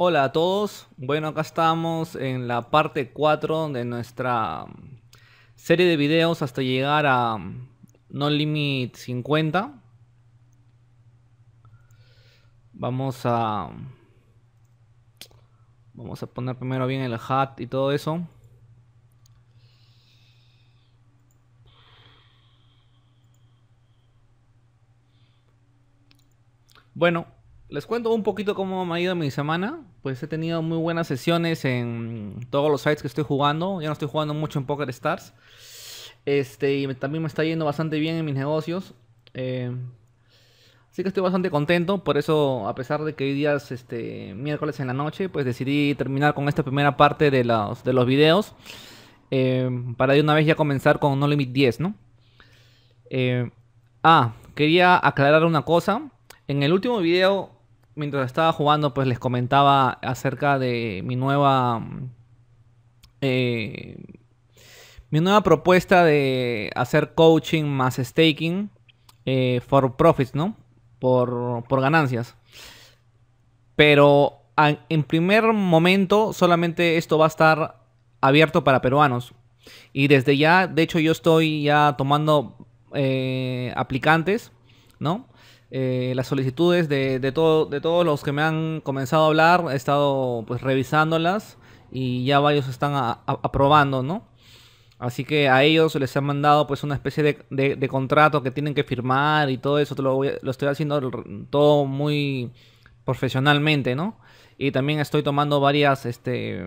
Hola a todos, bueno acá estamos en la parte 4 de nuestra mm, serie de videos hasta llegar a mm, No Limit 50 Vamos a mm, Vamos a poner primero bien el hat y todo eso Bueno, les cuento un poquito cómo me ha ido mi semana pues he tenido muy buenas sesiones en todos los sites que estoy jugando. Ya no estoy jugando mucho en Poker Stars. Este, y también me está yendo bastante bien en mis negocios. Eh, así que estoy bastante contento. Por eso, a pesar de que hoy día es este, miércoles en la noche, pues decidí terminar con esta primera parte de los, de los videos. Eh, para de una vez ya comenzar con No Limit 10, ¿no? Eh, ah, quería aclarar una cosa. En el último video mientras estaba jugando, pues les comentaba acerca de mi nueva. Mm, eh, mi nueva propuesta de hacer coaching más staking eh, for profits, ¿no? Por, ganancias. Pero en primer momento solamente esto va a estar abierto para peruanos. Y desde ya, de hecho yo estoy ya tomando eh, aplicantes, ¿no? Eh, las solicitudes de, todo, de todos los que me han comenzado a hablar, he estado pues revisándolas y ya varios están aprobando, ¿no? Así que a ellos les han mandado pues una especie de, contrato que tienen que firmar y todo eso, lo, estoy haciendo todo muy profesionalmente, ¿no? Y también estoy tomando varias, este,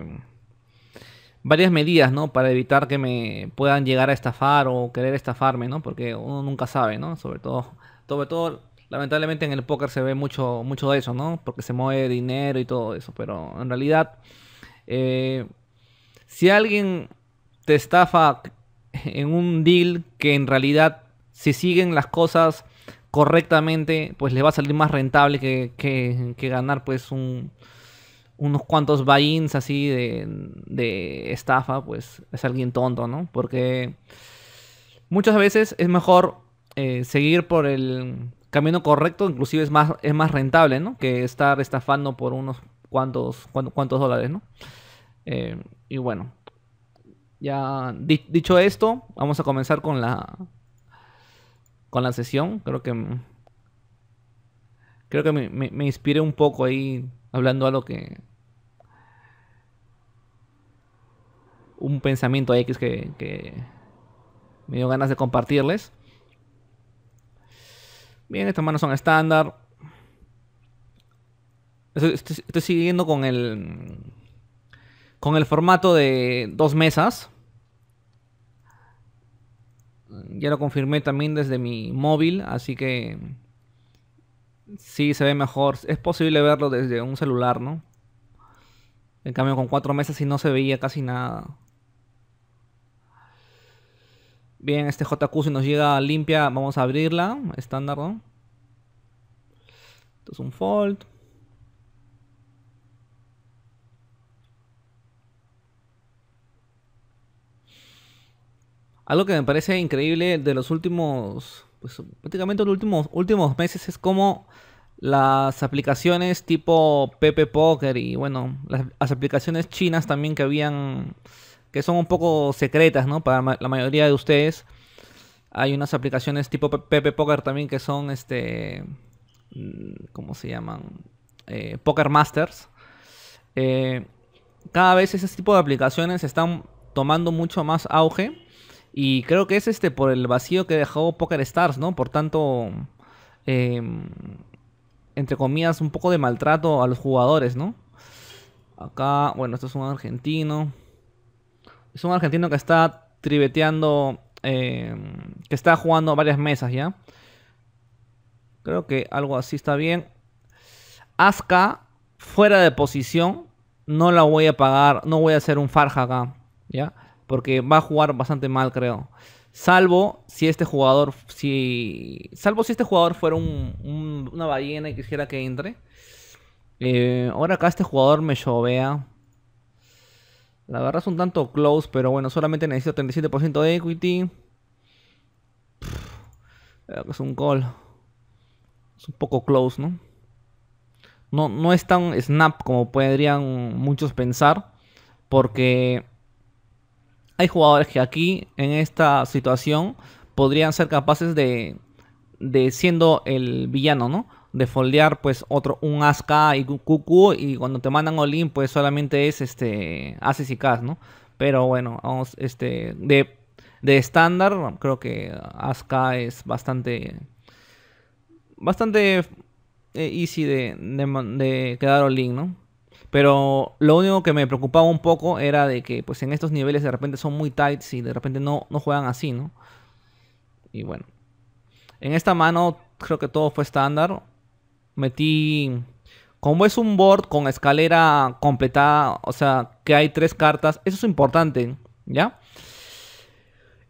varias medidas, ¿no? Para evitar que me puedan llegar a estafar o querer estafarme, ¿no? Porque uno nunca sabe, ¿no? Sobre todo, sobre todo Lamentablemente en el póker se ve mucho, mucho de eso, ¿no? Porque se mueve dinero y todo eso. Pero en realidad, eh, si alguien te estafa en un deal que en realidad, si siguen las cosas correctamente, pues le va a salir más rentable que, que, ganar pues unos cuantos buy así de, de estafa, pues es alguien tonto, ¿no? Porque muchas veces es mejor eh, seguir por el, camino correcto, inclusive es más, es más rentable, Que estar estafando por unos cuantos, cuantos, dólares, ¿no? Eh, y bueno, ya dicho esto, vamos a comenzar con la con la sesión. Creo que creo que me, me, inspiré un poco ahí hablando algo que un pensamiento X que me dio ganas de compartirles. Bien, estas manos son estándar. Estoy, siguiendo con el. Con el formato de dos mesas. Ya lo confirmé también desde mi móvil, así que. Sí, se ve mejor. Es posible verlo desde un celular, ¿no? En cambio, con cuatro mesas y no se veía casi nada. Bien, este JQ si nos llega limpia, vamos a abrirla. Estándar, ¿no? Esto es un fold. Algo que me parece increíble de los últimos, pues prácticamente los últimos, últimos meses es como las aplicaciones tipo Pepe Poker y bueno, las aplicaciones chinas también que habían que son un poco secretas, ¿no? Para la mayoría de ustedes. Hay unas aplicaciones tipo Pepe Poker también que son, este, mm, ¿cómo se llaman? Eh, Poker Masters. Eh, cada vez ese tipo de aplicaciones están tomando mucho más auge. Y creo que es este por el vacío que dejó Poker Stars, ¿no? Por tanto, em, entre comillas, un poco de maltrato a los jugadores, ¿no? Acá, bueno, esto es un argentino es un argentino que está tribeteando, eh, que está jugando varias mesas ya. Creo que algo así está bien. Aska, fuera de posición, no la voy a pagar, no voy a hacer un farja ¿ya? Porque va a jugar bastante mal, creo. Salvo si este jugador, si, salvo si este jugador fuera una ballena y quisiera que entre. Eh, ahora acá este jugador me llovea la verdad es un tanto close, pero bueno, solamente necesito 37% de equity. es un call. Es un poco close, ¿no? No, no es tan snap como podrían muchos pensar. Porque hay jugadores que aquí, en esta situación, podrían ser capaces de, de siendo el villano, ¿no? de foldear pues otro un ASCA y QQ y cuando te mandan Olin pues solamente es este ACES y CAS, ¿no? Pero bueno, vamos, este de estándar creo que ASK es bastante bastante eh, easy de, quedar Olin, ¿no? Pero lo único que me preocupaba un poco era de que pues en estos niveles de repente son muy tights y de repente no, no juegan así, ¿no? Y bueno. En esta mano creo que todo fue estándar. Metí... Como es un board con escalera completada, o sea, que hay tres cartas, eso es importante, ¿ya?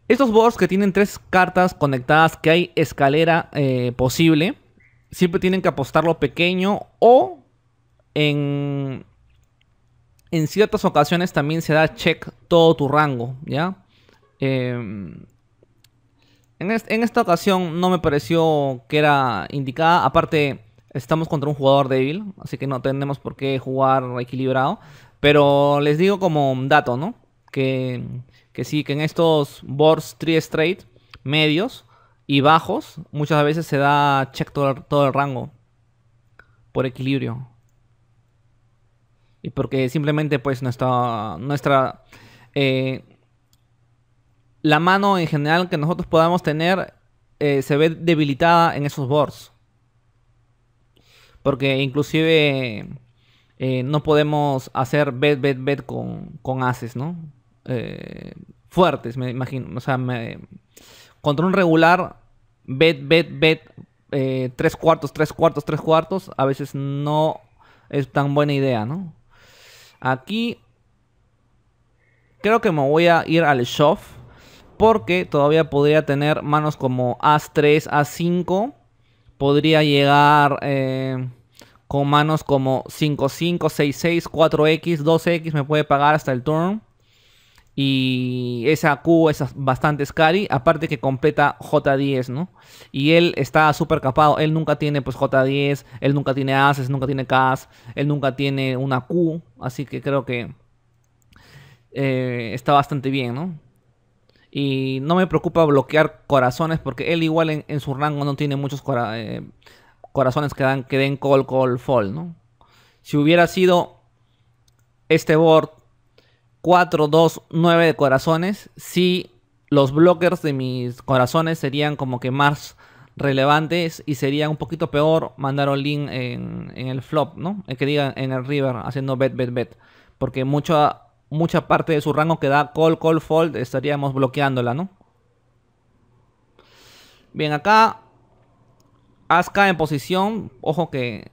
Estos boards que tienen tres cartas conectadas, que hay escalera eh, posible, siempre tienen que apostarlo pequeño o en, en ciertas ocasiones también se da check todo tu rango, ¿ya? Em, en, en esta ocasión no me pareció que era indicada, aparte Estamos contra un jugador débil, así que no tenemos por qué jugar equilibrado. Pero les digo como dato, ¿no? Que, sí, que en estos boards 3 straight, medios y bajos, muchas veces se da check todo, el rango. Por equilibrio. Y porque simplemente pues nuestra... nuestra eh, la mano en general que nosotros podamos tener eh, se ve debilitada en esos boards. Porque inclusive eh, no podemos hacer bet, bet, bet con, con ases, ¿no? Eh, fuertes, me imagino. O sea, contra un regular, bet, bet, bet, eh, tres cuartos, tres cuartos, tres cuartos, a veces no es tan buena idea, ¿no? Aquí creo que me voy a ir al shove porque todavía podría tener manos como as 3, as 5 podría llegar eh, con manos como 5, 5, 6, 6, 4X, 2X, me puede pagar hasta el turn. Y esa Q es bastante scary, aparte que completa J10, ¿no? Y él está súper capado, él nunca tiene pues J10, él nunca tiene Ases, nunca tiene Ks, él nunca tiene una Q, así que creo que eh, está bastante bien, ¿no? Y no me preocupa bloquear corazones porque él igual en, su rango no tiene muchos eh, corazones que, dan, que den call, call, fall, ¿no? Si hubiera sido este board 4, 2, 9 de corazones, sí los blockers de mis corazones serían como que más relevantes y sería un poquito peor mandar un link en, el flop, ¿no? que diga en el river haciendo bet, bet, bet. Porque mucho mucha parte de su rango que da call, call, fold, estaríamos bloqueándola, ¿no? Bien, acá Aska en posición, ojo que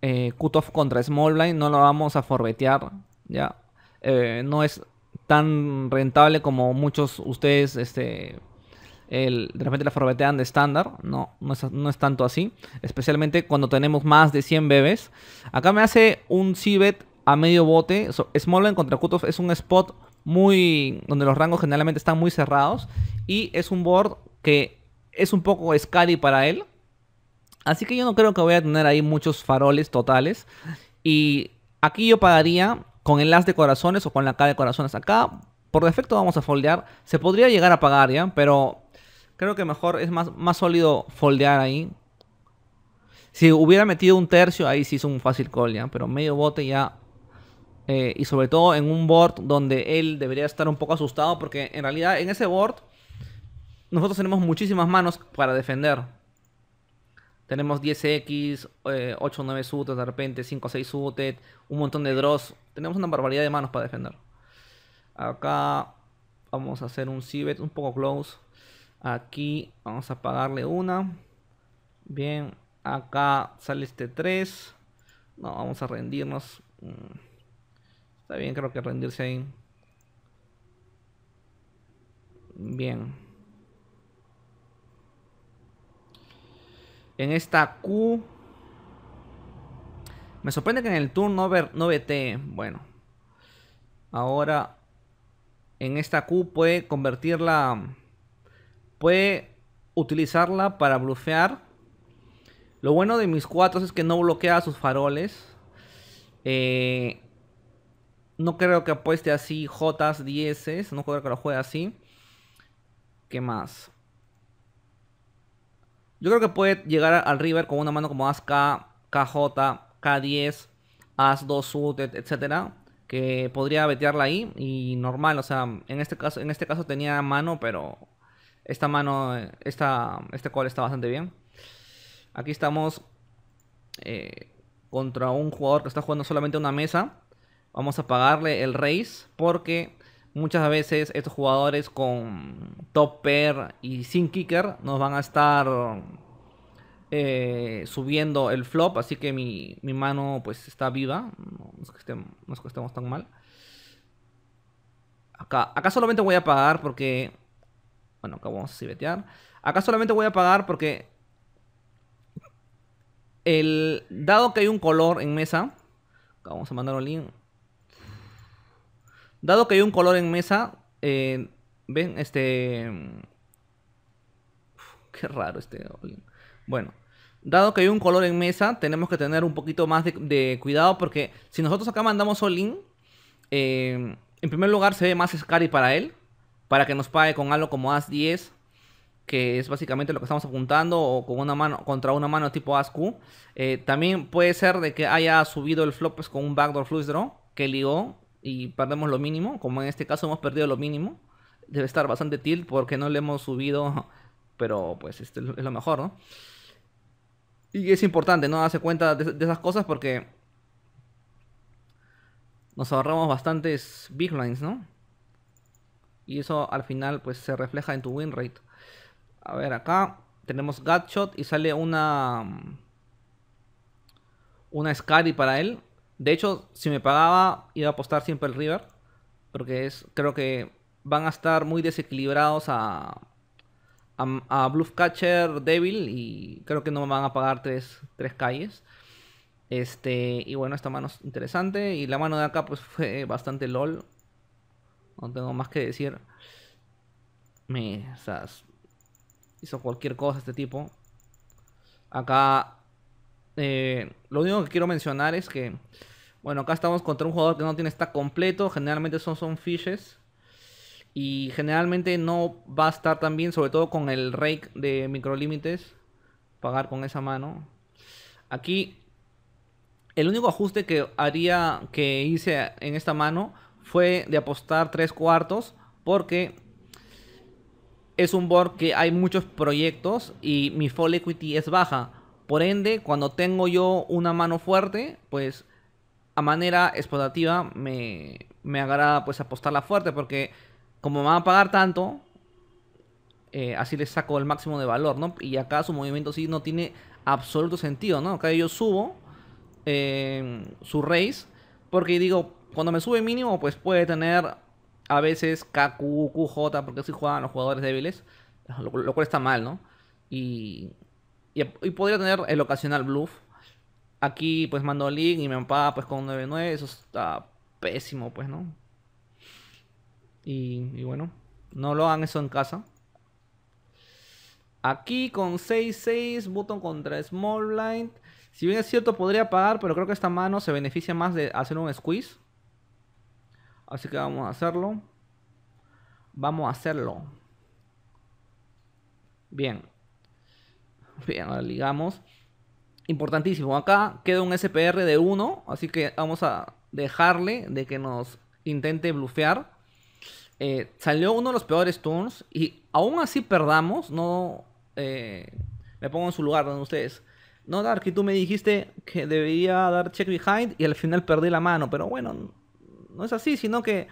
eh, cut off contra Small Blind no lo vamos a forbetear, ya. Eh, no es tan rentable como muchos ustedes, este, de repente la forbetean de estándar. No, no es, no es, tanto así. Especialmente cuando tenemos más de 100 bebés. Acá me hace un cibet a medio bote. So, contra Kutov es un spot muy. donde los rangos generalmente están muy cerrados. Y es un board que es un poco scary para él. Así que yo no creo que voy a tener ahí muchos faroles totales. Y aquí yo pagaría con el as de corazones o con la K de corazones. Acá, por defecto, vamos a foldear. Se podría llegar a pagar ya, pero creo que mejor es más, más sólido foldear ahí. Si hubiera metido un tercio, ahí sí es un fácil call ya. Pero medio bote ya eh, y sobre todo en un board donde él debería estar un poco asustado porque en realidad en ese board nosotros tenemos muchísimas manos para defender. Tenemos 10X, eh, 8 9 suited de repente, 5 6 suited, un montón de draws. Tenemos una barbaridad de manos para defender. Acá vamos a hacer un civet un poco close. Aquí vamos a pagarle una. Bien, acá sale este 3. No, vamos a rendirnos. Mm. Está bien, creo que rendirse ahí. Bien. En esta Q. Me sorprende que en el turno no vete. Bueno. Ahora. En esta Q puede convertirla. Puede utilizarla para blufear. Lo bueno de mis cuatro es que no bloquea sus faroles. Eh, no creo que apueste así Jotas, 10s, No creo que lo juegue así. ¿Qué más? Yo creo que puede llegar al River con una mano como As K, KJ, K10, As 2 suited, etcétera, que podría vetearla ahí y normal, o sea, en este caso en este caso tenía mano, pero esta mano esta este cual está bastante bien. Aquí estamos eh, contra un jugador que está jugando solamente una mesa Vamos a pagarle el raise porque muchas veces estos jugadores con top pair y sin kicker nos van a estar eh, subiendo el flop, así que mi, mi mano pues está viva, no nos estemos, no tan mal. Acá, acá solamente voy a pagar porque... Bueno, acá vamos a cibetear. Acá solamente voy a pagar porque... El, dado que hay un color en mesa... Acá vamos a mandar un link Dado que hay un color en mesa, eh, ven, este... qué raro este... Bueno, dado que hay un color en mesa, tenemos que tener un poquito más de, cuidado porque si nosotros acá mandamos Olin, eh, en primer lugar se ve más Scary para él, para que nos pague con algo como As 10, que es básicamente lo que estamos apuntando, o con una mano, contra una mano tipo ASQ. Eh, también puede ser de que haya subido el flop pues, con un backdoor fluid. draw, que ligó, y perdemos lo mínimo, como en este caso hemos perdido lo mínimo, debe estar bastante tilt porque no le hemos subido, pero pues este es lo mejor, ¿no? Y es importante, ¿no? Darse cuenta de, esas cosas porque nos ahorramos bastantes big lines, ¿no? Y eso al final pues se refleja en tu win rate. A ver, acá tenemos Gutshot y sale una... Una Scary para él. De hecho, si me pagaba, iba a apostar siempre el River. Porque es, creo que van a estar muy desequilibrados a, a, catcher Catcher Devil. Y creo que no me van a pagar tres, tres calles. Este, y bueno, esta mano es interesante. Y la mano de acá, pues fue bastante LOL. No tengo más que decir. Me, hizo cualquier cosa este tipo. Acá eh, lo único que quiero mencionar es que, bueno, acá estamos contra un jugador que no tiene stack completo. Generalmente son, son fishes. Y generalmente no va a estar tan bien, sobre todo con el rake de microlímites. Pagar con esa mano. Aquí, el único ajuste que haría, que hice en esta mano fue de apostar tres cuartos. Porque es un board que hay muchos proyectos y mi full equity es baja por ende, cuando tengo yo una mano fuerte, pues a manera explotativa me, me agrada pues apostarla fuerte porque como me van a pagar tanto, eh, así le saco el máximo de valor, ¿no? Y acá su movimiento sí no tiene absoluto sentido, ¿no? Acá yo subo eh, su raise, porque digo, cuando me sube mínimo pues puede tener a veces KQ, QJ, porque así juegan los jugadores débiles, lo, lo cual está mal, ¿no? Y y, podría tener el ocasional bluff. Aquí pues mando link y me paga pues con 9-9. Eso está pésimo pues, ¿no? Y, bueno, no lo hagan eso en casa. Aquí con 66 6 Button contra Small Blind. Si bien es cierto, podría pagar, pero creo que esta mano se beneficia más de hacer un squeeze. Así que vamos a hacerlo. Vamos a hacerlo. Bien. Bien, ahora ligamos. Importantísimo, acá queda un SPR de 1, así que vamos a dejarle de que nos intente blufear. Eh, salió uno de los peores turns y aún así perdamos, no... Eh, me pongo en su lugar donde ustedes. No, Darky, tú me dijiste que debía dar check behind y al final perdí la mano, pero bueno, no es así, sino que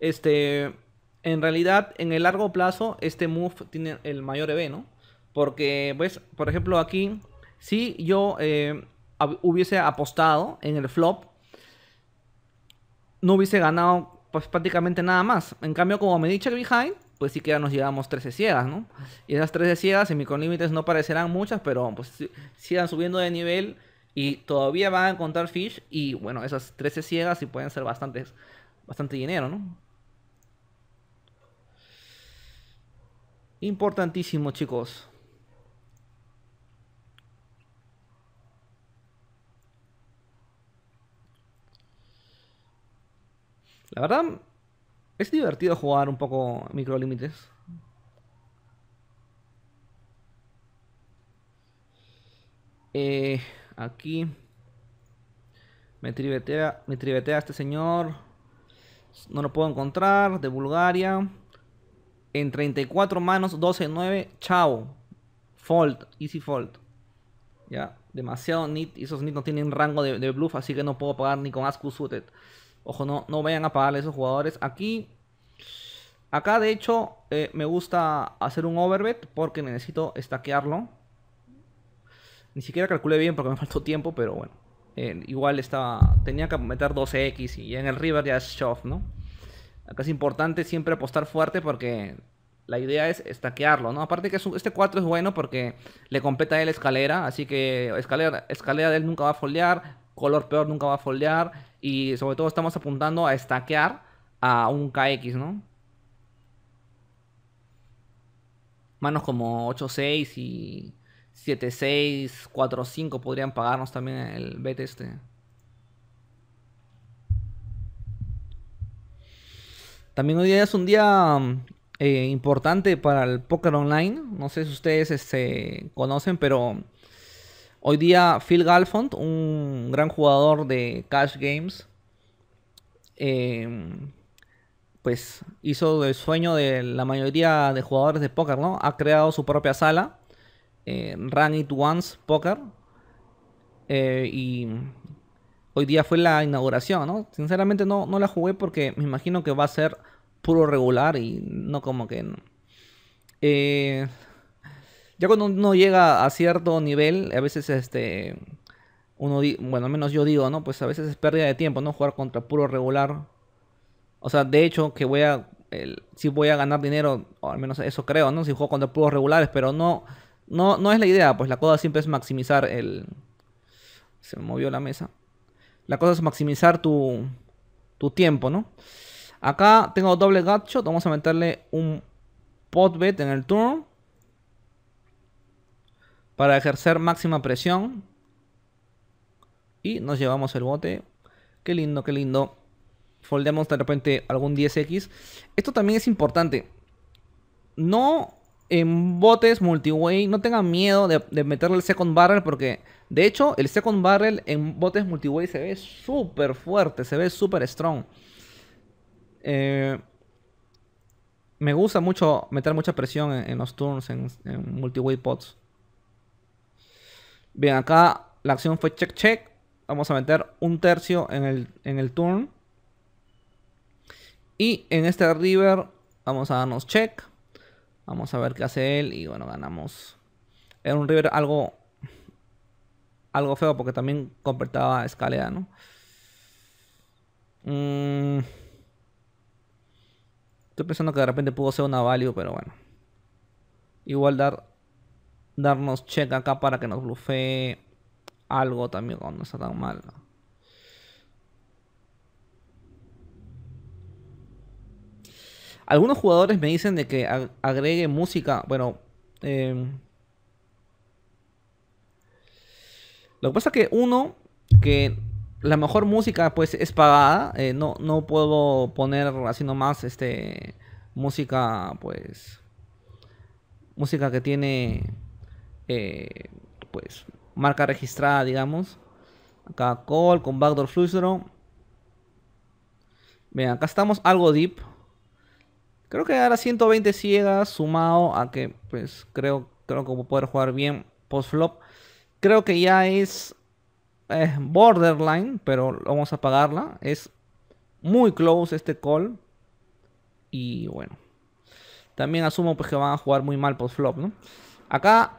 este, en realidad en el largo plazo este move tiene el mayor EV, ¿no? Porque, pues, por ejemplo, aquí, si yo eh, hubiese apostado en el flop, no hubiese ganado pues, prácticamente nada más. En cambio, como me dicho el behind, pues sí que ya nos llevamos 13 ciegas, ¿no? Y esas 13 ciegas en límites no parecerán muchas, pero pues sigan subiendo de nivel y todavía van a encontrar fish y bueno, esas 13 ciegas sí pueden ser bastantes, bastante dinero, ¿no? Importantísimo, chicos. La verdad, es divertido jugar un poco micro límites. Eh, aquí me tribetea, este señor. No lo puedo encontrar. De Bulgaria. En 34 manos, 12, 9. Chao. Fold. Easy fault. Ya. Demasiado nit. Esos nit no tienen rango de, bluff, así que no puedo pagar ni con askew Suited. Ojo, no, no vayan a pagarle esos jugadores. Aquí, acá de hecho, eh, me gusta hacer un overbet porque necesito estaquearlo. Ni siquiera calculé bien porque me faltó tiempo, pero bueno. Eh, igual estaba, tenía que meter 12x y en el river ya es shove, ¿no? Acá es importante siempre apostar fuerte porque la idea es estaquearlo, ¿no? Aparte que este 4 es bueno porque le completa él escalera, así que escalera, escalera de él nunca va a follear color peor nunca va a foldear y sobre todo estamos apuntando a estaquear a un KX, ¿no? Manos como 8.6 y 7-6, 4-5 podrían pagarnos también el bet este. También hoy día es un día eh, importante para el póker online. No sé si ustedes este, conocen, pero Hoy día Phil Galfond, un gran jugador de Cash Games, em, pues hizo el sueño de la mayoría de jugadores de póker, ¿no? Ha creado su propia sala, em, Run It Once Poker, eh, y hoy día fue la inauguración, ¿no? Sinceramente no, no la jugué porque me imagino que va a ser puro regular y no como que... Eh, ya cuando uno llega a cierto nivel, a veces este uno bueno, al menos yo digo, ¿no? Pues a veces es pérdida de tiempo, ¿no? Jugar contra puro regular. O sea, de hecho que voy a si voy a ganar dinero, al menos eso creo, ¿no? Si juego contra puros regulares, pero no no no es la idea, pues la cosa siempre es maximizar el se me movió la mesa. La cosa es maximizar tu tu tiempo, ¿no? Acá tengo doble gacho vamos a meterle un pot bet en el turno para ejercer máxima presión. Y nos llevamos el bote. Qué lindo, qué lindo. Foldemos de repente algún 10X. Esto también es importante. No en botes multiway, no tengan miedo de, meterle el second barrel porque de hecho el second barrel en botes multiway se ve súper fuerte, se ve súper strong. Eh, me gusta mucho meter mucha presión en, los turns en, en multiway pots. Bien, acá la acción fue check check. Vamos a meter un tercio en el, en el turn. Y en este river vamos a darnos check. Vamos a ver qué hace él. Y bueno, ganamos. Era un river algo, algo feo porque también completaba escalera, ¿no? Mm. Estoy pensando que de repente pudo ser una value, pero bueno. Igual dar darnos check acá para que nos bluffee algo también cuando está tan mal. Algunos jugadores me dicen de que agregue música. Bueno, em, lo que pasa es que uno, que la mejor música pues es pagada. Eh, no, no puedo poner así nomás este, música pues... Música que tiene eh, pues, marca registrada, digamos. Acá call con backdoor draw Vean acá estamos algo deep. Creo que ahora 120 ciegas sumado a que, pues, creo, creo que voy poder jugar bien post-flop. Creo que ya es eh, borderline, pero vamos a pagarla. Es muy close este call. Y bueno. También asumo pues, que van a jugar muy mal post-flop, ¿no? Acá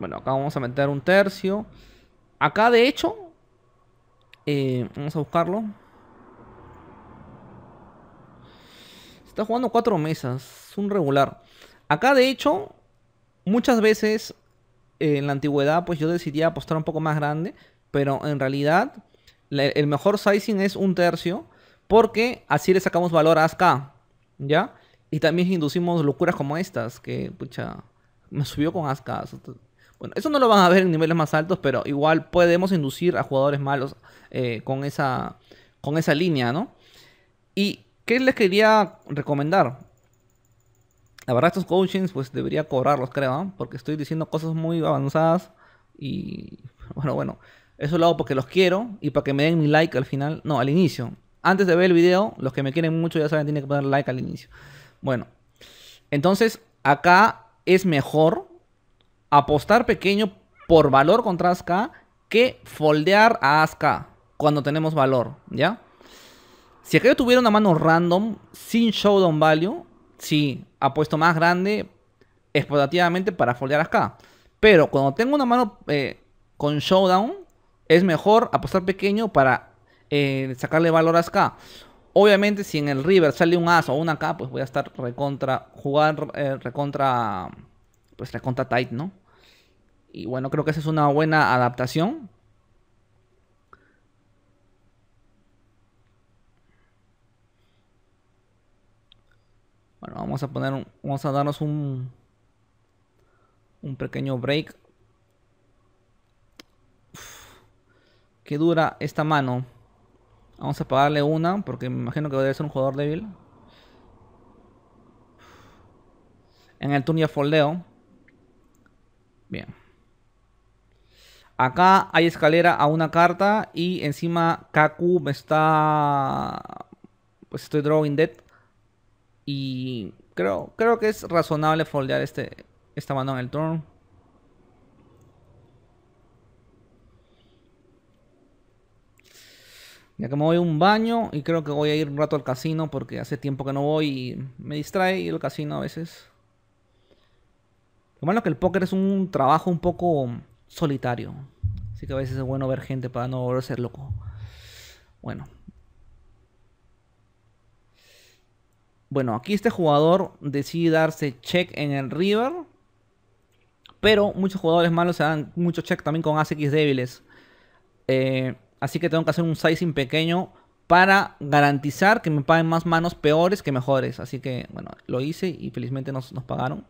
bueno, acá vamos a meter un tercio. Acá, de hecho, eh, vamos a buscarlo. está jugando cuatro mesas, es un regular. Acá, de hecho, muchas veces eh, en la antigüedad, pues yo decidía apostar un poco más grande, pero en realidad el mejor sizing es un tercio, porque así le sacamos valor a ASK, ¿ya? Y también inducimos locuras como estas, que, pucha, me subió con ASK. Bueno, eso no lo van a ver en niveles más altos, pero igual podemos inducir a jugadores malos eh, con, esa, con esa línea, ¿no? ¿Y qué les quería recomendar? La verdad, estos coachings, pues debería cobrarlos, creo, ¿ah? porque estoy diciendo cosas muy avanzadas y, bueno, bueno, eso lo hago porque los quiero y para que me den mi like al final, no, al inicio. Antes de ver el video, los que me quieren mucho ya saben, tienen que poner like al inicio. Bueno, entonces acá es mejor apostar pequeño por valor contra ASK que foldear a ASK cuando tenemos valor, ¿ya? Si acá yo tuviera una mano random sin showdown value, sí, apuesto más grande explotativamente para foldear ASK. Pero cuando tengo una mano eh, con showdown, es mejor apostar pequeño para eh, sacarle valor a ASK. Obviamente, si en el river sale un as o una K, pues voy a estar recontra, jugar eh, recontra pues conta tight, ¿no? Y bueno, creo que esa es una buena adaptación. Bueno, vamos a poner un, vamos a darnos un un pequeño break. qué dura esta mano. Vamos a pagarle una porque me imagino que debe ser un jugador débil. En el turno ya foldeo. Bien. Acá hay escalera a una carta y encima Kaku me está... Pues estoy drawing dead. Y creo, creo que es razonable foldear este, esta mano en el turn. Ya que me voy a un baño y creo que voy a ir un rato al casino porque hace tiempo que no voy y me distrae ir al casino a veces. Lo malo que el póker es un trabajo un poco solitario. Así que a veces es bueno ver gente para no volver a ser loco. Bueno. Bueno, aquí este jugador decide darse check en el river. Pero muchos jugadores malos se dan mucho check también con ACX débiles. Eh, así que tengo que hacer un sizing pequeño para garantizar que me paguen más manos peores que mejores. Así que, bueno, lo hice y felizmente nos, nos pagaron.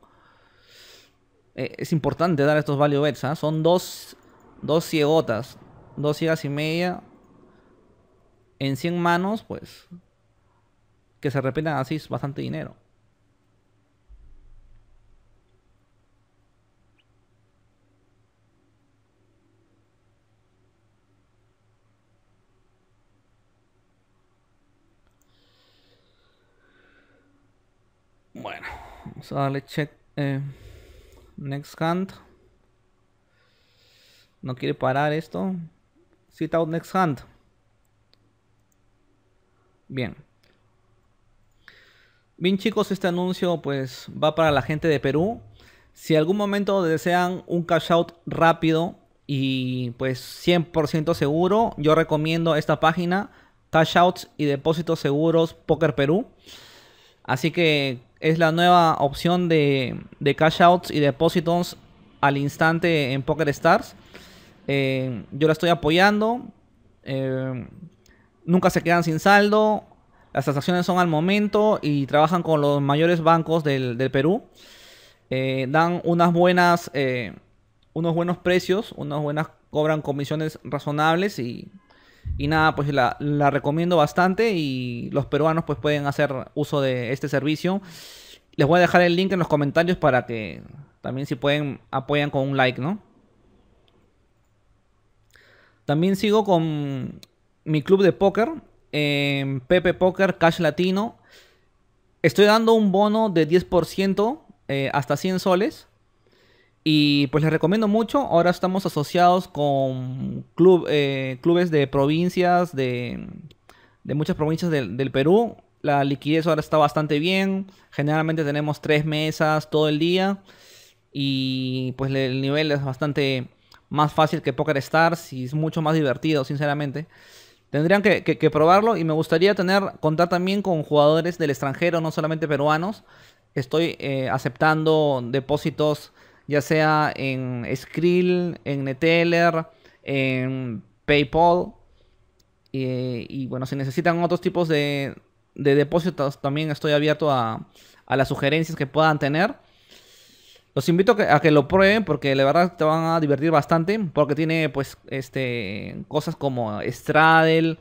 Eh, es importante dar estos value bets. ¿ah? Son dos, dos ciegotas, dos ciegas y media en 100 manos, pues que se repitan así es bastante dinero. Bueno, vamos a darle check. Eh. Next hand. No quiere parar esto. Sit out next hand. Bien. Bien chicos, este anuncio pues va para la gente de Perú. Si algún momento desean un cash out rápido y pues 100% seguro, yo recomiendo esta página, Cash Outs y Depósitos Seguros Poker Perú. Así que es la nueva opción de, de cash outs y depósitos al instante en Poker Stars. Eh, yo la estoy apoyando. Eh, nunca se quedan sin saldo. Las transacciones son al momento y trabajan con los mayores bancos del, Perú. Eh, dan unas buenas, unos buenos precios, unas buenas cobran comisiones razonables y y nada, pues la, recomiendo bastante y los peruanos pues pueden hacer uso de este servicio. Les voy a dejar el link en los comentarios para que también si pueden apoyan con un like, ¿no? También sigo con mi club de póker, em, Pepe Poker Cash Latino. Estoy dando un bono de 10% eh, hasta 100 soles. Y pues les recomiendo mucho. Ahora estamos asociados con club, eh, clubes de provincias, de, muchas provincias del, Perú. La liquidez ahora está bastante bien. Generalmente tenemos tres mesas todo el día. Y pues el nivel es bastante más fácil que Poker Stars y es mucho más divertido, sinceramente. Tendrían que, probarlo y me gustaría tener contar también con jugadores del extranjero, no solamente peruanos. Estoy eh, aceptando depósitos ya sea en Skrill, en Neteller, en PayPal. y bueno, si necesitan otros tipos de, depósitos, también estoy abierto a, las sugerencias que puedan tener. Los invito a que, lo prueben porque la verdad te van a divertir bastante. Porque tiene pues este cosas como Straddle.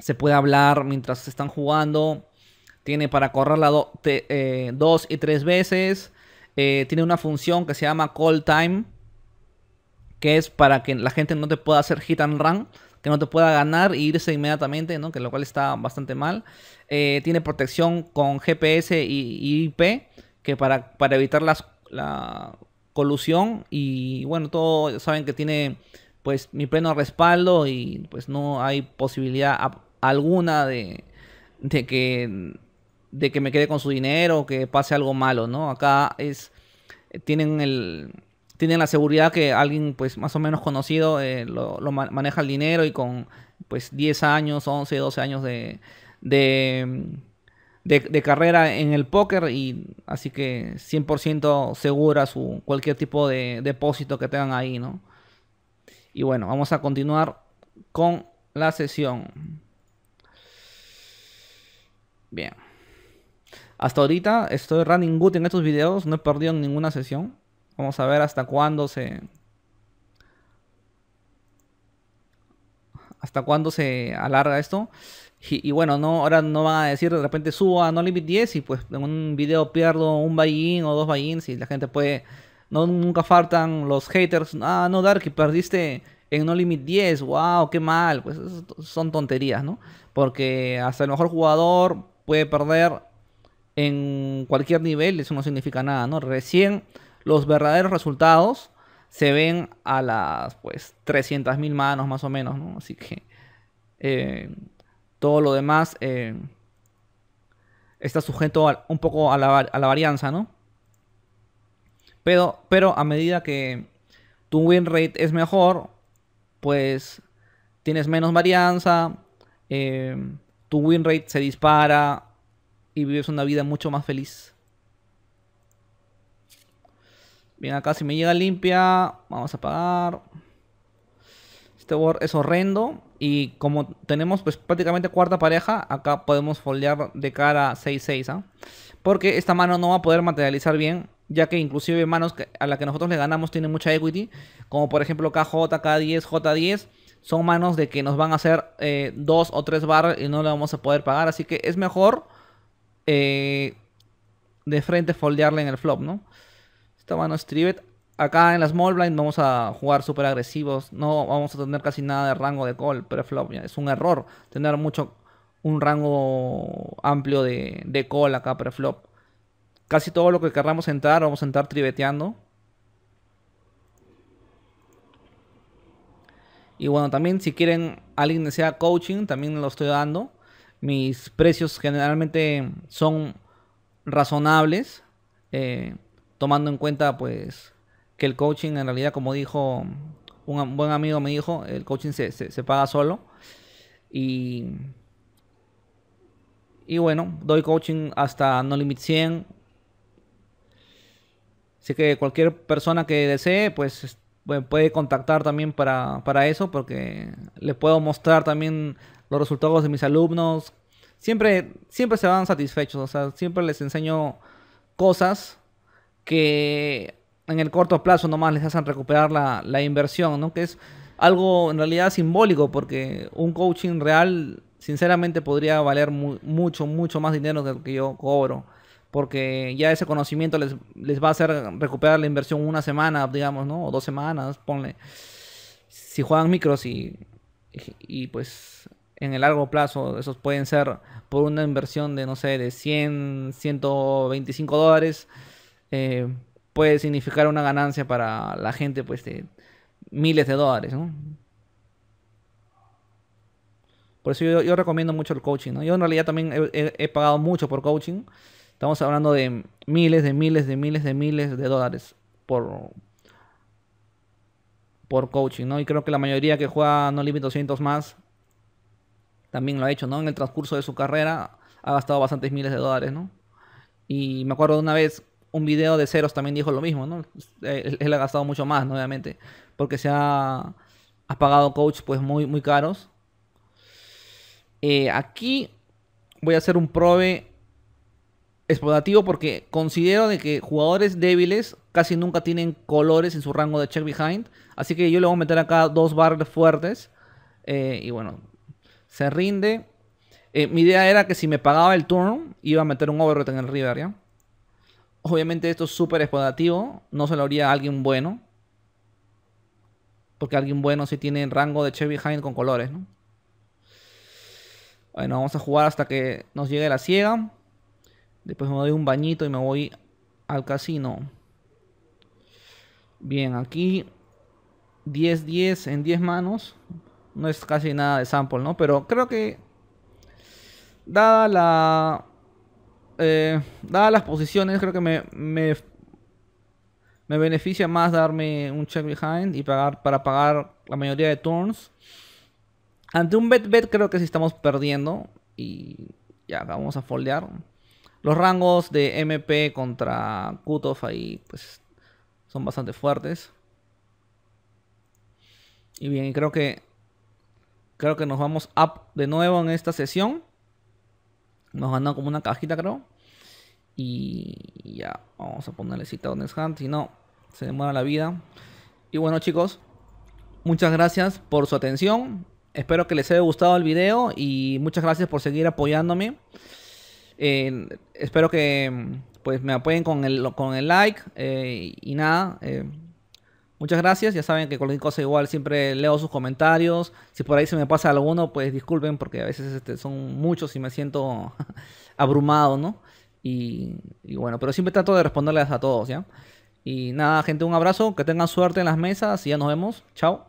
Se puede hablar mientras están jugando. Tiene para correrla la eh, dos y tres veces. Eh, tiene una función que se llama call time, que es para que la gente no te pueda hacer hit and run, que no te pueda ganar e irse inmediatamente, que lo cual está bastante mal. Eh, tiene protección con GPS y, IP, que para, para evitar las, la colusión y bueno, todos saben que tiene pues mi pleno respaldo y pues no hay posibilidad alguna de, de que de que me quede con su dinero o que pase algo malo, ¿no? Acá es tienen el tienen la seguridad que alguien pues más o menos conocido eh, lo, maneja el dinero y con pues 10 años, 11, 12 años de, carrera en el póker y así que 100% segura su cualquier tipo de depósito que tengan ahí, ¿no? Y bueno, vamos a continuar con la sesión. Bien. Hasta ahorita estoy running good en estos videos, no he perdido ninguna sesión. Vamos a ver hasta cuándo se... Hasta cuándo se alarga esto. Y, bueno, no, ahora no van a decir de repente subo a No Limit 10 y pues en un video pierdo un buy-in o dos buy-ins y la gente puede... No, nunca faltan los haters. Ah, no, Darky, perdiste en No Limit 10. Wow, qué mal. Pues son tonterías, ¿no? Porque hasta el mejor jugador puede perder en cualquier nivel, eso no significa nada, ¿no? Recién los verdaderos resultados se ven a las, pues, 300.000 manos más o menos, ¿no? Así que eh, todo lo demás eh, está sujeto un poco a la, varianza, ¿no? Pero, pero a medida que tu win rate es mejor, pues tienes menos varianza, eh, tu win rate se dispara, y vives una vida mucho más feliz. Bien, acá si me llega limpia, vamos a pagar. Este board es horrendo. Y como tenemos pues, prácticamente cuarta pareja, acá podemos foldear de cara 6-6. ¿ah? Porque esta mano no va a poder materializar bien, ya que inclusive manos a las que nosotros le ganamos tienen mucha equity. Como por ejemplo KJ, K10, J10. Son manos de que nos van a hacer eh, dos o tres barras y no le vamos a poder pagar. Así que es mejor eh, de frente foldearle en el flop, ¿no? Esta mano es trivet. Acá en la small blind vamos a jugar súper agresivos. No vamos a tener casi nada de rango de call preflop. Es un error tener mucho un rango amplio de, call acá preflop. Casi todo lo que queramos entrar vamos a entrar triveteando. Y bueno, también si quieren alguien que sea coaching, también lo estoy dando mis precios generalmente son razonables, eh, tomando en cuenta pues que el coaching en realidad, como dijo un buen amigo me dijo, el coaching se, se, paga solo. Y, y bueno, doy coaching hasta No Limit 100. Así que cualquier persona que desee, pues puede contactar también para, para eso, porque le puedo mostrar también los resultados de mis alumnos. Siempre, siempre se van satisfechos, o sea, siempre les enseño cosas que en el corto plazo nomás les hacen recuperar la, inversión, ¿no? Que es algo en realidad simbólico, porque un coaching real, sinceramente, podría valer mucho, mucho más dinero del que yo cobro porque ya ese conocimiento les, les, va a hacer recuperar la inversión una semana, digamos, ¿no? O dos semanas, ponle. Si juegan micros y, y pues en el largo plazo, esos pueden ser por una inversión de, no sé, de 100, 125 dólares, eh, puede significar una ganancia para la gente, pues, de miles de dólares, Por eso yo, recomiendo mucho el coaching, Yo en realidad también he, pagado mucho por coaching. Estamos hablando de miles, de miles, de miles, de miles de dólares por, por coaching, Y creo que la mayoría que juega No límite 200 más también lo ha hecho, ¿no? En el transcurso de su carrera ha gastado bastantes miles de dólares, ¿no? Y me acuerdo de una vez un video de Ceros también dijo lo mismo, ¿no? Él, ha gastado mucho más, ¿no? obviamente, porque se ha, pagado coach pues muy, muy caros. Eh, aquí voy a hacer un prove explorativo porque considero de que jugadores débiles casi nunca tienen colores en su rango de check behind, así que yo le voy a meter acá dos barres fuertes eh, y bueno, se rinde. Eh, mi idea era que si me pagaba el turno, iba a meter un overrot en el river, ¿ya? Obviamente esto es súper explotativo. No se lo haría a alguien bueno. Porque alguien bueno sí tiene rango de Chevy Hind con colores, Bueno, vamos a jugar hasta que nos llegue la ciega. Después me doy un bañito y me voy al casino. Bien, aquí 10-10 en 10 manos no es casi nada de sample, ¿no? Pero creo que dada la eh, dada las posiciones, creo que me, me, beneficia más darme un check behind y pagar para pagar la mayoría de turns. Ante un bet bet creo que sí estamos perdiendo y ya vamos a foldear. Los rangos de MP contra Kutov ahí pues son bastante fuertes. Y bien, creo que Creo que nos vamos up de nuevo en esta sesión. Nos han dado como una cajita, creo. Y ya, vamos a ponerle cita a Don Hunt. Si no, se demora la vida. Y bueno, chicos, muchas gracias por su atención. Espero que les haya gustado el video y muchas gracias por seguir apoyándome. Eh, espero que pues me apoyen con el, con el like eh, y nada. Eh, Muchas gracias, ya saben que con cualquier cosa igual siempre leo sus comentarios. Si por ahí se me pasa alguno, pues disculpen porque a veces este, son muchos y me siento abrumado, ¿no? Y, y, bueno, pero siempre trato de responderles a todos, ¿ya? Y nada, gente, un abrazo, que tengan suerte en las mesas y ya nos vemos. Chao.